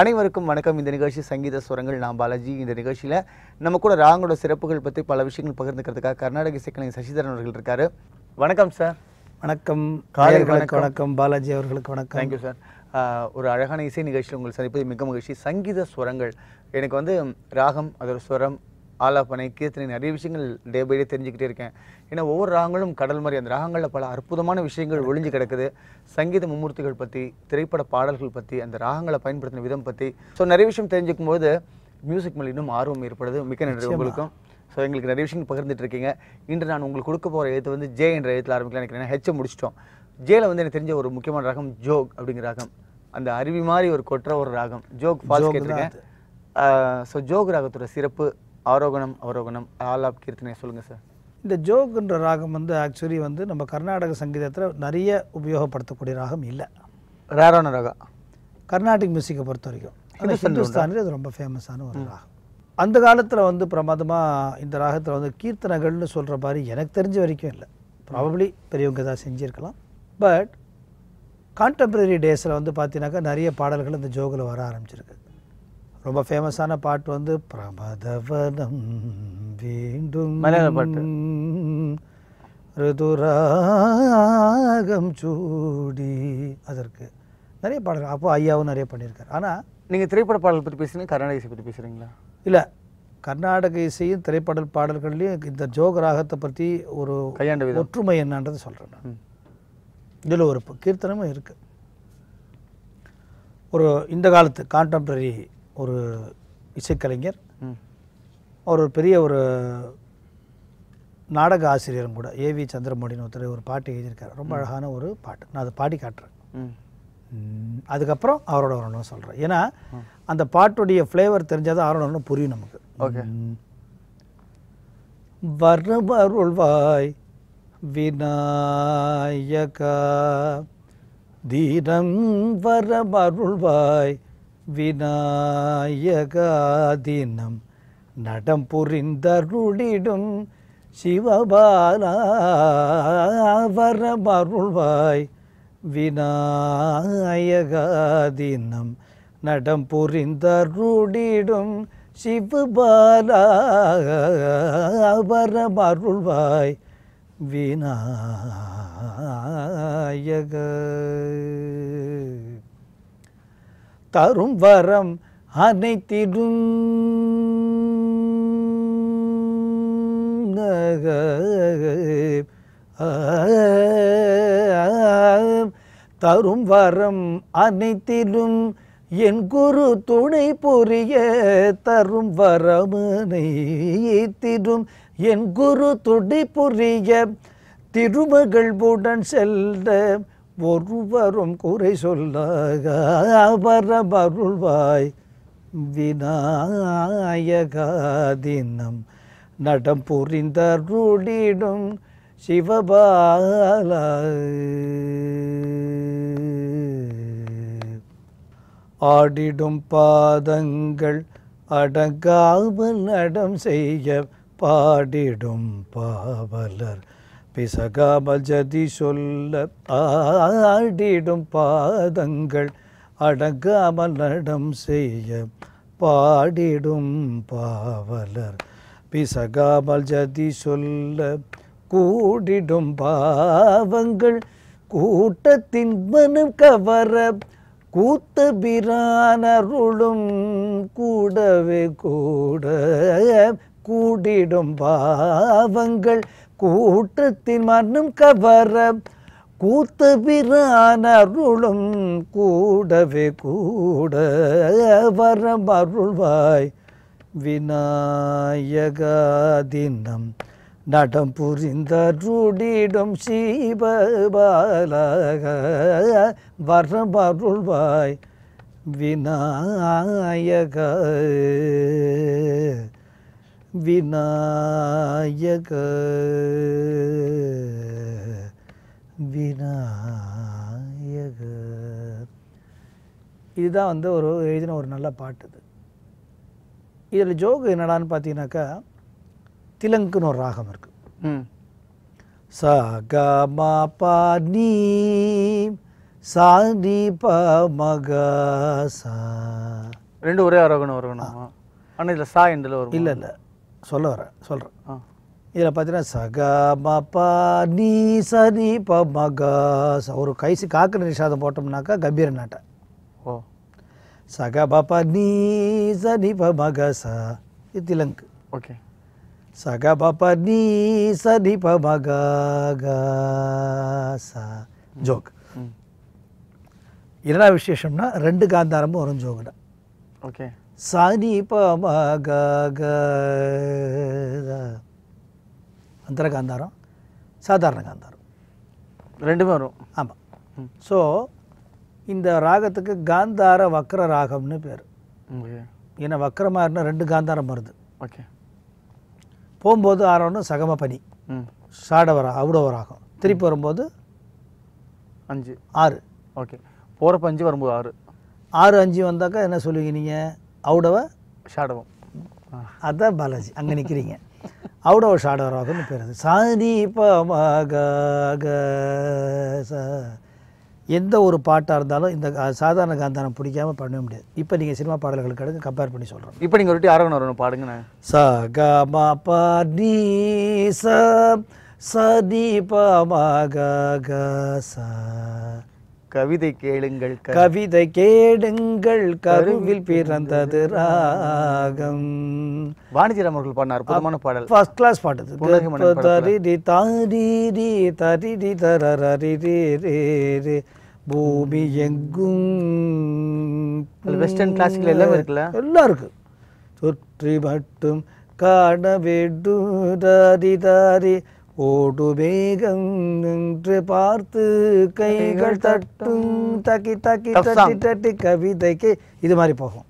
அனைவருக்கும் வணக்கம் இந்த நிகழ்ச்சி சங்கீத சுரங்கள் நான் பாலாஜி இந்த நிகழ்ச்சியில் நம்ம கூட ராங்கோட சிறப்புகள் பற்றி பல விஷயங்கள் பகிர்ந்துக்கிறதுக்காக கர்நாடக இசைக்கலைஞர் சசிதரன் அவர்கள் இருக்காரு வணக்கம் சார் வணக்கம் காலை வணக்கம் பாலாஜி அவர்களுக்கு வணக்கம் தேங்க்யூ சார் ஒரு அழகான இசை நிகழ்ச்சியில் உங்கள் சந்திப்பது மிக மகிழ்ச்சி சங்கீத சுரங்கள் எனக்கு வந்து ராகம் அதோட சுரம் ஆலாப்பனை கீர்த்தனை நிறைய விஷயங்கள் டே பை டே தெரிஞ்சுக்கிட்டே இருக்கேன் ஏன்னா ஒவ்வொரு ராகங்களும் கடல் மாதிரி அந்த ராகங்களில் பல அற்புதமான விஷயங்கள் ஒழிஞ்சு கிடக்குது சங்கீத மும்மூர்த்திகள் பற்றி திரைப்பட பாடல்கள் பற்றி அந்த ராகங்களை பயன்படுத்தின விதம் பற்றி ஸோ நிறைய விஷயம் தெரிஞ்சுக்கும் போது மியூசிக் மேலே இன்னும் ஆர்வம் ஏற்படுது மிக்க நன்றி உங்களுக்கும் ஸோ எங்களுக்கு நிறைய விஷயங்கள் பகிர்ந்துட்டு இருக்கீங்க இன்று நான் உங்களுக்கு கொடுக்க போகிற எழுத்து வந்து ஜே என்ற எழுத்தில் ஆரம்பிக்கலாம் நினைக்கிறேன் ஹெச்சை முடிச்சிட்டோம் ஜேல வந்து எனக்கு தெரிஞ்ச ஒரு முக்கியமான ராகம் ஜோக் அப்படிங்கிற ராகம் அந்த அருவி மாதிரி ஒரு கொற்ற ஒரு ராகம் ஜோக் ஃபால்ஸ் கேட்டிருக்கேன் ஸோ ஜோக் ராகத்தோட சிறப்பு ஆரோகணம் அவரோகணம் ஆப் கீர்த்தனை சொல்லுங்கள் சார் இந்த ஜோகுன்ற ராகம் வந்து ஆக்சுவலி வந்து நம்ம கர்நாடக சங்கீதத்தில் நிறைய உபயோகப்படுத்தக்கூடிய ராகம் இல்லை ரேரான ராகம் கர்நாடிக் மியூசிக்கை பொறுத்த வரைக்கும் ஹிந்துஸ்தானில் இது ரொம்ப ஃபேமஸான ஒரு ராகம் அந்த காலத்தில் வந்து பிரமாதமாக இந்த ராகத்தில் வந்து கீர்த்தனைகள்னு சொல்கிற மாதிரி எனக்கு தெரிஞ்ச வரைக்கும் இல்லை ப்ராபப்ளி பெரியவங்க தான் செஞ்சுருக்கலாம் பட் கான்டெம்பரரி டேஸில் வந்து பார்த்தீங்கன்னாக்கா நிறைய பாடல்கள் இந்த ஜோகில் வர ஆரம்பிச்சிருக்கு ரொம்ப ஃபேமஸான பாட்டு வந்து பிரமதவனம் வேண்டும் மலையாள பாட்டு ரிதுராகம் சூடி அதற்கு நிறைய பாடல்கள் அப்போ ஐயாவும் நிறைய பண்ணியிருக்கார் ஆனால் நீங்கள் திரைப்பட பாடல் பற்றி பேசுகிறீங்க கர்நாடக இசை பற்றி பேசுகிறீங்களா இல்லை கர்நாடக இசையும் திரைப்பட பாடல்கள்லையும் இந்த ஜோக ராகத்தை பற்றி ஒரு கையாண்ட ஒற்றுமை என்னன்றது சொல்கிறேன் நான் இதில் ஒரு கீர்த்தனமும் இருக்குது ஒரு இந்த காலத்து கான்டெம்பரரி ஒரு இசைக்கலைஞர் அவர் ஒரு பெரிய ஒரு நாடக ஆசிரியரும் கூட ஏவி சந்திரமோடின்னு ஒருத்தர் ஒரு பாட்டு எழுதியிருக்காரு ரொம்ப அழகான ஒரு பாட்டு நான் அதை பாடி காட்டுறேன் அதுக்கப்புறம் அவரோட வரணும்னு சொல்கிறேன் ஏன்னா அந்த பாட்டுடைய ஃப்ளேவர் தெரிஞ்சால் தான் அவரோட ஆரோடணும் புரியும் நமக்கு ஓகே வரவருள்வாய் விநாயகா தீனம் வரவருள்வாய் விநாயகாதினம் நடம் புரிந்தருளிடும் மருள்வாய் விநாயகாதினம் நடம் புரிந்தருடிடும் புரிந்தருளிடும் மருள்வாய் விநாயக தரும் வரம் அனைத்திடும் தரும் வரம் அனைத்திலும் என் குரு துணை புரிய தரும் வரம் அனைத்திடும் என் குரு துணை புரிய திருமகள் புடன் செல்ல ஒருவரும் குறை சொல்லாக பரபருள்வாய் விநாயகாதினம் நடம் புரிந்த ரூடிடும் சிவபால ஆடிடும் பாதங்கள் அடங்காமல் நடம் செய்ய பாடிடும் பாவலர் பிசகாமல் ஜதி சொல்ல ஆடிடும் பாதங்கள் அடங்காமல் நடம் செய்ய பாடிடும் பாவலர் பிசகாமல் ஜதி சொல்ல கூடிடும் பாவங்கள் கூட்டத்தின் மனம் கவர கூத்த பிரானருளும் கூடவே கூட கூடிடும் பாவங்கள் கூற்றத்தின் மனம் கவர கூத்து பிரானருளும் கூடவே கூட வர அருள்வாய் விநாயகாதினம் நடம் புரிந்த ரூடிடும் சீபபாலக வர அருள்வாய் விநாயக விநாயக விநாயக இதுதான் வந்து ஒரு எழுதின ஒரு நல்ல பாட்டு இது இதில் ஜோக்கு என்னடான்னு பார்த்தீங்கன்னாக்கா திலங்குன்னு ஒரு ராகம் இருக்குது சா பா நீ சாந்தி ப மகா சா ரெண்டு ஒரே அரகணம் வரணும் ஆனால் இதில் சா இதில் இல்லை இல்லை சொல்ல வரேன் சொல்கிறேன் இதில் பார்த்தீங்கன்னா சகா மபா நீ சரி ப மகா ஒரு கைசி காக்கிற நிஷாதம் போட்டோம்னாக்கா கம்பீர நாட்டை ஓ சகா பாப்பா நீ சரி ப மகா சா இது திலங்கு ஓகே சகா பாப்பா நீ சரி ப மகா கா சா ஜோக் என்ன விசேஷம்னா ரெண்டு காந்தாரமும் வரும் ஜோகுடா ஓகே சனி பமக காந்தாரம் சாதாரண காந்தாரம் ரெண்டுமே வரும் ஆமாம் ஸோ இந்த ராகத்துக்கு காந்தார வக்ர ராகம்னு பேர் ஏன்னா வக்கரமாக இருந்தால் ரெண்டு காந்தாரம் வருது ஓகே போகும்போது ஆரோன்னு சகம பனி சாடவர அவுடவராகும் திருப்பி வரும்போது அஞ்சு ஆறு ஓகே போகிறப்ப அஞ்சு வரும்போது ஆறு ஆறு அஞ்சு வந்தாக்கா என்ன சொல்லுவீங்க நீங்கள் அவுடவ ಅವ ஷாடவம் அதுதான் பாலாஜி அங்கே நிற்கிறீங்க அவுடவ ஆஃப் ஷாடோ ராகம்னு பேர் அது சாதி எந்த ஒரு பாட்டாக இருந்தாலும் இந்த சாதாரண காந்தானம் பிடிக்காமல் பண்ணவே முடியாது இப்போ நீங்கள் சினிமா பாடல்களுக்கு எடுத்து கம்பேர் பண்ணி சொல்கிறோம் இப்போ நீங்கள் ஒரு ஆரோகணம் வரணும் பாடுங்க ச க மா பா டி ச ச தி ப மா க ச கவிதை கேளுங்கள் கவிதை கேடுங்கள் கருவில் பிறந்தது ராகம் வாணிஜிராம் அவர்கள் பாடினார் அற்புதமான பாடல் ஃபர்ஸ்ட் கிளாஸ் பாடுது தரிரி தரிரி தரரி பூமி எங்கும் வெஸ்டர்ன் கிளாசிக்கல் எல்லாம் இருக்குல்ல எல்லாம் இருக்கு சுற்றி மட்டும் காண வேண்டும் தாரி தாரி ஓடு வேகம் நின்று பார்த்து கைகள் தட்டும் தக்கி தக்கி தட்டி தட்டி கவிதைக்கு இது மாதிரி போகும்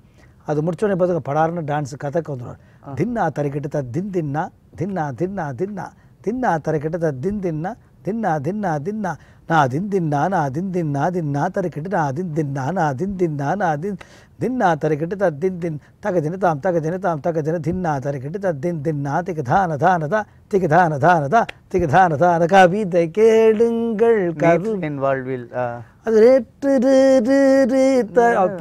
அது முடிச்சோடனே பார்த்து படாருன்னு டான்ஸ் கதை வந்துடும் தின்னா தரைக்கிட்ட த தின் தின்னா தின்னா தின்னா தின்னா தின்னா தரைக்கிட்ட த தின் தின்னா தின்னா தின்னா தின்னா நான் நான் நான் அதின் அதின் నాదిన్ దిన్నా நான் దిన్నా దిన్నా తరికిటి నాదిన్ దిన్నా నాదిన్ దిన్నా தின் దిన్నా తరికిటి తద్దిన్ దిన్ తగదిన తాం తగదిన తాం తగదిన దిన్నా తరికిటి தின்னா దిన్నా திகதான தானதா திகதான தானதா திகதான தான கவிதை கேளுங்கள் என் வாழ்வில் அது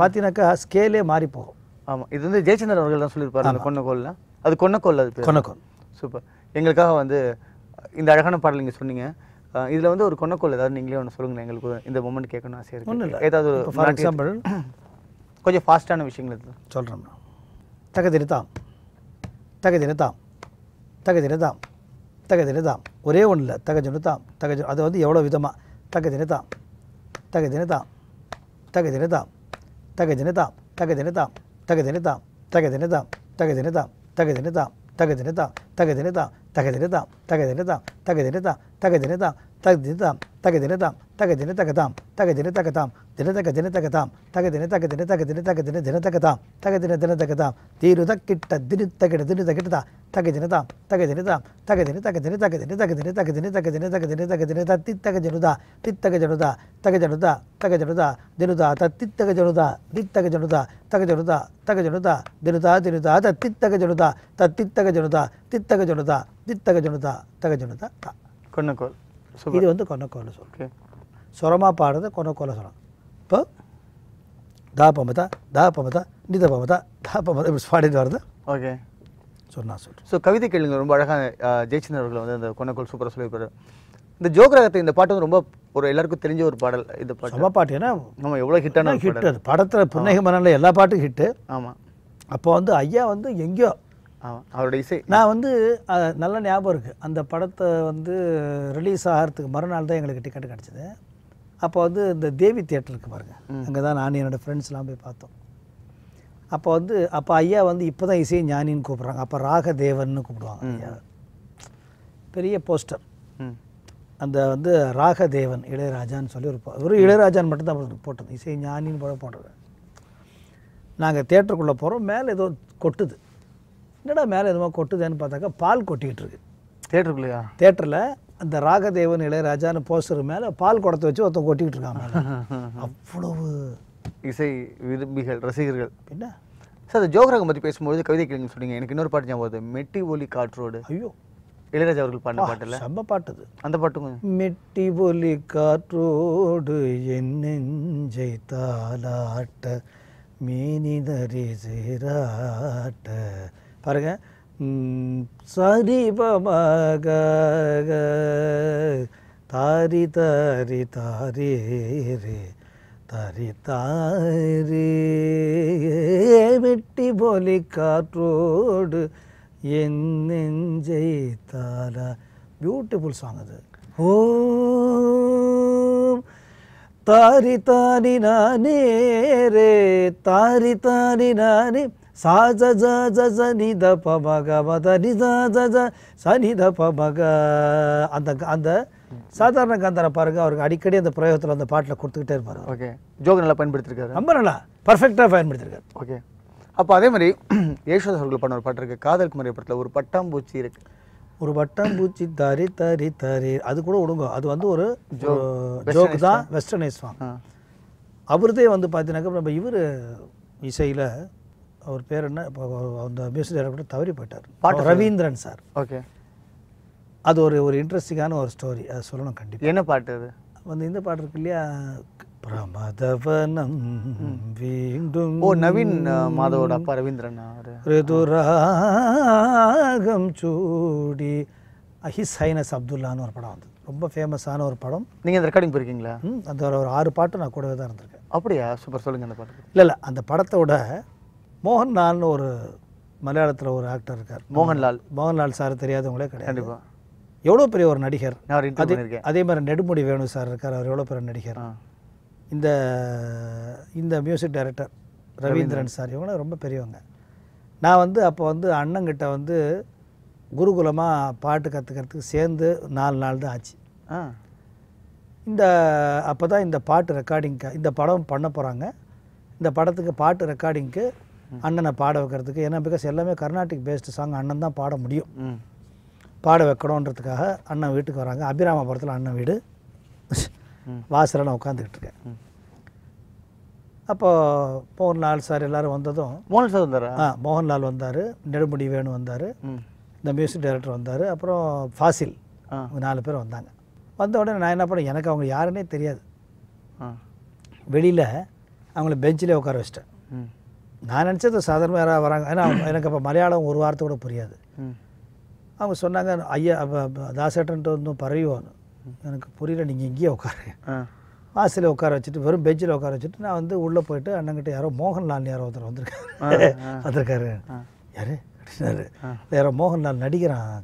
பார்த்தீங்கன்னாக்கா ஸ்கேலே மாறி போகும் ஆமாம் இது வந்து ஜெயச்சந்திரன் அவர்கள் தான் சொல்லியிருப்பாரு அந்த கொன்னக்கோல்லாம் அது கொன்னக்கோல் அது கொன்னக்கோல் சூப்பர் எங்களுக்காக வந்து இந்த அழகான பாடல் நீங்கள் சொன்னீங்க இதில் வந்து ஒரு கொண்டக்கோள் ஏதாவது நீங்களே ஒன்று சொல்லுங்களேன் எங்களுக்கு இந்த மூமெண்ட் கேட்கணும் ஆசையாக இருக்கு ஒன்றும் இல்லை ஏதாவது ஃபார் எக்ஸாம்பிள் கொஞ்சம் ஃபாஸ்ட்டான விஷயங்கள் இது சொல்கிறோம் தகதினதாம் தகதினதாம் தகதினதாம் தகதினதாம் ஒரே ஒன்றும் இல்லை தகஜனுதாம் தகஜ அது வந்து எவ்வளோ விதமாக தகதினதாம் தகதினதாம் தகதினதாம் தகதினதாம் தகதினதாம் தகதினதாம் தகதினதாம் தகதினதாம் தகதினதாம் テで寝た竹で寝たタで寝た竹で寝た竹で寝た竹で寝た竹で寝たタケデネタンタケデネタケタンタケデネタケタンデネタケデネタケタンタケデネタケデネタケデネタケデネデネタケタンタケデネデネタケタンディールタケタデネタケデネタケタタケデネタンタケデネタンタケデネタケデネタケデネタケデネタケデネタケデネタケデネタケデネタティッタケジェルダティッタケジェルダタケジェルダタケジェルダデルダタティッタケジェルダディッタケジェルダタケジェルダタケジェルダデルダデルダタティッタケジェルダタティッタケジェルダティッタケジェルダティッタケジェルダタケジェルダタ。こんな子。இது வந்து கொனக்கோல சொல்கிறேன் சுரமாக பாடுறது கொனக்கோல சொல்லலாம் இப்போ தா பமதா தா பமதா நித பமதா தா பமதா இப்படி பாடிட்டு வருது ஓகே சொன்னா சொல்கிறேன் ஸோ கவிதை கேளுங்க ரொம்ப அழகாக ஜெயச்சந்திரன் அவர்கள் வந்து அந்த கொனக்கோல் சூப்பராக சொல்லியிருப்பாரு இந்த ஜோக்ரகத்தை இந்த பாட்டு வந்து ரொம்ப ஒரு எல்லாருக்கும் தெரிஞ்ச ஒரு பாடல் இந்த பாட்டு சம பாட்டு ஏன்னா நம்ம எவ்வளோ ஹிட்டான ஹிட் அது படத்தில் புன்னகை மனநிலை எல்லா பாட்டும் ஹிட்டு ஆமாம் அப்போ வந்து ஐயா வந்து எங்கேயோ அவருடைய இசை நான் வந்து நல்ல ஞாபகம் இருக்குது அந்த படத்தை வந்து ரிலீஸ் ஆகிறதுக்கு மறுநாள் தான் எங்களுக்கு டிக்கெட் கிடச்சிது அப்போ வந்து இந்த தேவி இருக்குது பாருங்கள் அங்கே தான் நான் என்னோடய ஃப்ரெண்ட்ஸ்லாம் போய் பார்த்தோம் அப்போ வந்து அப்போ ஐயா வந்து இப்போ தான் இசை ஞானின்னு கூப்பிட்றாங்க அப்போ ராக தேவன்னு கூப்பிடுவாங்க ஐயா பெரிய போஸ்டர் அந்த வந்து ராக தேவன் இளையராஜான்னு சொல்லி ஒரு வெறும் இளையராஜான் மட்டும்தான் போட்டது இசை ஞானின்னு போட போட்டது நாங்கள் தேட்டருக்குள்ளே போகிறோம் மேலே ஏதோ கொட்டுது என்னடா மேலே எதுவும் கொட்டுதேன்னு பார்த்தாக்கா பால் கொட்டிகிட்டு இருக்கு தேட்டருக்குள்ளையா தேட்டரில் அந்த ராகதேவன் இளையராஜான்னு போஸ்டர் மேலே பால் குடத்தை வச்சு ஒருத்தன் கொட்டிக்கிட்டு இருக்காங்க அவ்வளவு இசை விரும்பிகள் ரசிகர்கள் என்ன சார் அந்த ஜோகரகம் பற்றி பேசும்போது கவிதை கிழங்கு சொன்னீங்க எனக்கு இன்னொரு பாட்டு ஞாபகம் போகுது மெட்டி ஒலி காற்றோடு ஐயோ இளையராஜா அவர்கள் பாடின பாட்டில் செம்ம பாட்டுது அந்த பாட்டுங்க மெட்டி ஒலி காற்றோடு என் நெஞ்சை தாளாட்ட மீனினரி சேராட்ட பாருங்கள் சரி பக தாரி தாரி தாரி ரே தாரி தாரி வெட்டி போலி காற்றோடு என் நெஞ்சை தாரா பியூட்டிஃபுல் சாங் அது ஓ தாரி தாரி நானே ரே தாரி தாரி நானே சா ஜ ஜ ஜ ஜ நி த ப பக மத நி ஜ ஜ ஜ ச நி த ப பக அந்த அந்த சாதாரண காந்தாரை பாருங்க அவருக்கு அடிக்கடி அந்த பிரயோகத்தில் அந்த பாட்டில் கொடுத்துக்கிட்டே இருப்பார் ஓகே ஜோக நல்லா பயன்படுத்திருக்காரு ரொம்ப நல்லா பர்ஃபெக்டாக பயன்படுத்திருக்காரு ஓகே அப்போ அதே மாதிரி யேசுதாஸ் அவர்கள் பண்ண ஒரு பாட்டு இருக்குது காதல் குமரிய படத்தில் ஒரு பட்டாம்பூச்சி இருக்கு ஒரு பட்டாம்பூச்சி தரி தரி தரி அது கூட விடுங்க அது வந்து ஒரு ஜோக் தான் வெஸ்டர்னைஸ் தான் அவர்தே வந்து பார்த்தீங்கன்னாக்கா நம்ம இவர் இசையில் அவர் பேர் என்ன அந்த மியூசிக் டைரக்டர் தவறி போயிட்டார் பாட்டு ரவீந்திரன் சார் ஓகே அது ஒரு ஒரு இன்ட்ரெஸ்டிங்கான ஒரு ஸ்டோரி அதை சொல்லணும் கண்டிப்பாக என்ன பாட்டு அது வந்து இந்த பாட்டு இருக்கு இல்லையா பிரமதவனம் வீண்டும் ஓ நவீன் மாதவோட அப்பா ரவீந்திரன் ரிதுராகம் சூடி அஹிஸ் ஹைனஸ் அப்துல்லான்னு ஒரு படம் வந்தது ரொம்ப ஃபேமஸான ஒரு படம் நீங்கள் அந்த ரெக்கார்டிங் போயிருக்கீங்களா அந்த ஒரு ஆறு பாட்டு நான் கூடவே தான் இருந்திருக்கேன் அப்படியா சூப்பர் சொல்லுங்கள் அந்த பாட்டு இல்லை இல்லை அந்த படத்தோட மோகன்லால்னு ஒரு மலையாளத்தில் ஒரு ஆக்டர் இருக்கார் மோகன்லால் மோகன்லால் சார் தெரியாதவங்களே கிடையாது கண்டிப்பாக எவ்வளோ பெரிய ஒரு நடிகர் அதே அதே மாதிரி நெடுமுடி வேணு சார் இருக்கார் அவர் எவ்வளோ பெரிய நடிகர் இந்த இந்த மியூசிக் டைரக்டர் ரவீந்திரன் சார் இவங்க ரொம்ப பெரியவங்க நான் வந்து அப்போ வந்து அண்ணங்கிட்ட வந்து குருகுலமாக பாட்டு கற்றுக்கிறதுக்கு சேர்ந்து நாலு நாள் தான் ஆச்சு இந்த அப்போ தான் இந்த பாட்டு ரெக்கார்டிங்க்கு இந்த படம் பண்ண போகிறாங்க இந்த படத்துக்கு பாட்டு ரெக்கார்டிங்க்கு அண்ணனை பாட வைக்கிறதுக்கு ஏன்னா பிகாஸ் எல்லாமே கர்நாடிக் பேஸ்டு சாங் அண்ணன் தான் பாட முடியும் பாட வைக்கணுன்றதுக்காக அண்ணன் வீட்டுக்கு வராங்க அபிராமபுரத்தில் அண்ணன் வீடு வாசலில் நான் உட்காந்துக்கிட்டு இருக்கேன் அப்போது மோகன்லால் சார் எல்லோரும் வந்ததும் மோகன் சார் வந்தார் ஆ மோகன்லால் வந்தார் நெடுமுடி வேணு வந்தார் இந்த மியூசிக் டைரக்டர் வந்தார் அப்புறம் ஃபாசில் நாலு பேர் வந்தாங்க வந்த உடனே நான் என்ன பண்ணேன் எனக்கு அவங்க யாருன்னே தெரியாது வெளியில் அவங்கள பெஞ்சிலே உட்கார வச்சிட்டேன் நான் நினச்சது சாதாரணமாக யாராவது வராங்க ஏன்னா எனக்கு அப்போ மலையாளம் ஒரு வார்த்தை கூட புரியாது அவங்க சொன்னாங்க ஐயா அப்போ தாசேட்டன்ட்டு வந்து பரவிவான்னு எனக்கு புரியல நீங்கள் இங்கேயே உட்காரு வாசலில் உட்கார வச்சுட்டு வெறும் பெஞ்சில் உட்கார வச்சுட்டு நான் வந்து உள்ளே போயிட்டு அண்ணங்கிட்ட யாரோ மோகன்லால் யாரோ ஒருத்தர் வந்திருக்காரு வந்திருக்காரு யாரு அப்படின்னாரு யாரோ மோகன்லால் நடிக்கிறான்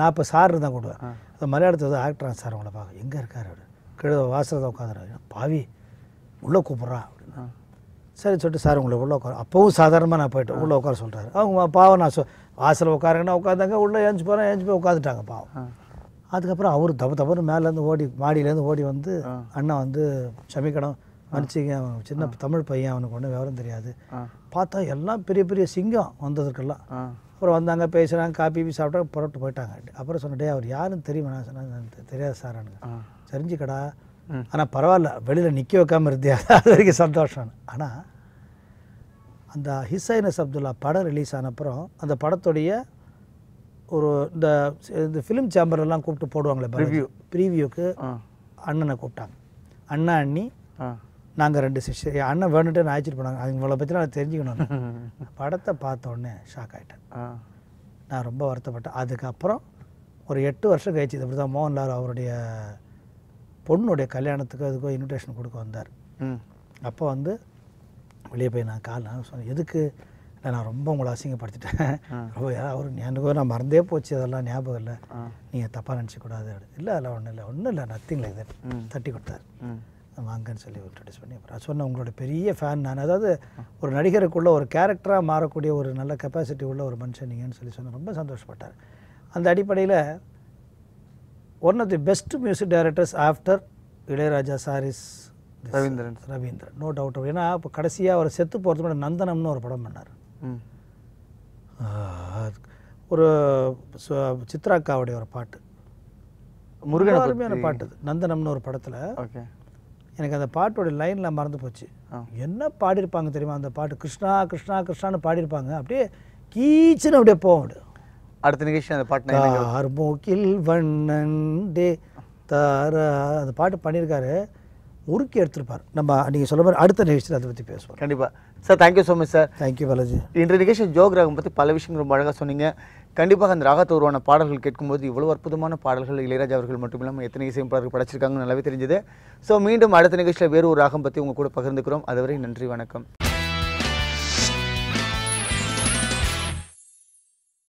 நான் இப்போ சார் தான் கூடுவேன் அந்த மலையாளத்தை வந்து ஆக்டரான் சார் அவங்கள பார்க்க எங்கே இருக்கார் அவர் கிழ வாசலில் தான் பாவி உள்ளே கூப்பிட்றான் அப்படின்னா சரி சொல்லிட்டு சார் உங்களை உள்ளே உட்கார அப்போவும் சாதாரணமாக நான் போய்ட்டு உள்ளே உட்கார சொல்கிறாரு அவங்க பாவம் நான் சொ வாசலில் உட்காருங்கன்னா உட்காந்தாங்க உள்ளே ஏஞ்சி போகிறேன் ஏஞ்சி போய் உட்காந்துட்டாங்க பாவம் அதுக்கப்புறம் அவர் தப்பு தப்புன்னு மேலேருந்து ஓடி மாடியிலேருந்து ஓடி வந்து அண்ணா வந்து சமிக்கணும் மன்னிச்சிங்க அவன் சின்ன தமிழ் பையன் அவனுக்கு ஒன்றும் விவரம் தெரியாது பார்த்தா எல்லாம் பெரிய பெரிய சிங்கம் வந்ததுக்கெல்லாம் அப்புறம் வந்தாங்க பேசுகிறாங்க காப்பி பீ சாப்பிட்டா புறப்பட்டு போயிட்டாங்க அப்புறம் சொன்னடே அவர் யாருன்னு தெரியுமா நான் சொன்னாங்க தெரியாது சார் எனக்கு தெரிஞ்சுக்கடா ஆனால் பரவாயில்ல வெளியில் நிற்க வைக்காமல் இருந்தியா அது வரைக்கும் சந்தோஷம் ஆனால் அந்த ஹிசைனஸ் அப்துல்லா படம் ரிலீஸ் ஆன அப்புறம் அந்த படத்துடைய ஒரு இந்த இந்த ஃபிலிம் சேம்பர்லாம் கூப்பிட்டு போடுவாங்களே ப்ரிவியூ ப்ரீவியூக்கு அண்ணனை கூப்பிட்டாங்க அண்ணா அண்ணி நாங்கள் ரெண்டு சிஷ் அண்ணன் வேணுட்டேன்னு நான் அழைச்சிட்டு போனாங்க அது இவ்வளோ பற்றி நான் தெரிஞ்சுக்கணும் படத்தை பார்த்தோன்னே ஷாக் ஆகிட்டேன் நான் ரொம்ப வருத்தப்பட்டேன் அதுக்கப்புறம் ஒரு எட்டு வருஷம் கழிச்சு இப்படி தான் மோகன்லால் அவருடைய பொண்ணுடைய கல்யாணத்துக்கு அதுக்கோ இன்விடேஷன் கொடுக்க வந்தார் அப்போ வந்து வெளியே போய் நான் கால் நான் சொன்னேன் எதுக்கு இல்லை நான் ரொம்ப உங்களை அசிங்கப்படுத்திட்டேன் ரொம்ப அவர் எனக்கு நான் மறந்தே போச்சு அதெல்லாம் ஞாபகம் இல்லை நீங்கள் தப்பாக நினச்சிக்கூடாது இல்லை அதெல்லாம் ஒன்றும் இல்லை ஒன்றும் இல்லை நத்திங் லைக் தட் தட்டி கொடுத்தாரு வாங்கன்னு சொல்லி இன்ட்ரடியூஸ் பண்ணி அப்புறம் சொன்னேன் உங்களோட பெரிய ஃபேன் நான் அதாவது ஒரு நடிகருக்குள்ள ஒரு கேரக்டராக மாறக்கூடிய ஒரு நல்ல கெப்பாசிட்டி உள்ள ஒரு மனுஷன் நீங்கன்னு சொல்லி சொன்னேன் ரொம்ப சந்தோஷப்பட்டார் அந்த அடிப்படையில் one of the best music directors after Ilaiyaraaja sir's Raveendran Raveendran no doubt ஏன்னா இப்போ கடைசியாக அவர் செத்து போகிறது முன்னாடி நந்தனம்னு ஒரு படம் பண்ணார் ஒரு சித்ராக்காவுடைய ஒரு பாட்டு முருகன் அருமையான பாட்டு நந்தனம்னு ஒரு படத்தில் எனக்கு அந்த பாட்டோட லைனில் மறந்து போச்சு என்ன பாடியிருப்பாங்க தெரியுமா அந்த பாட்டு கிருஷ்ணா கிருஷ்ணா கிருஷ்ணான்னு பாடியிருப்பாங்க அப்படியே கீச்சுன்னு அப்படியே போகும் அடுத்த நிகழ்ச்சி அந்த பாட்டு யார் வண்ணே தார டே தாரா அந்த பாட்டு பண்ணியிருக்காரு உருக்கி எடுத்திருப்பார் நம்ம நீங்கள் சொல்ல மாதிரி அடுத்த நிகழ்ச்சியில் அதை பற்றி பேசுவோம் கண்டிப்பாக sir thank you so much sir thank you Balaji இன்றைய நிகழ்ச்சி ஜோகிராகம் பற்றி பல விஷயங்கள் ரொம்ப அழகாக சொன்னீங்க கண்டிப்பாக அந்த ராகத்து உருவான பாடல்கள் கேட்கும்போது இவ்வளோ அற்புதமான பாடல்கள் இளையராஜா அவர்கள் மட்டும் இல்லாமல் எத்தனை பாடல்கள் படைச்சிருக்காங்கன்னு நல்லாவே தெரிஞ்சது ஸோ மீண்டும் அடுத்த நிகழ்ச்சியில் வேறு ஒரு ராகம் பற்றி உங்கள் கூட பகிர்ந்துக்கிறோம் அதுவரை நன்றி வணக்கம்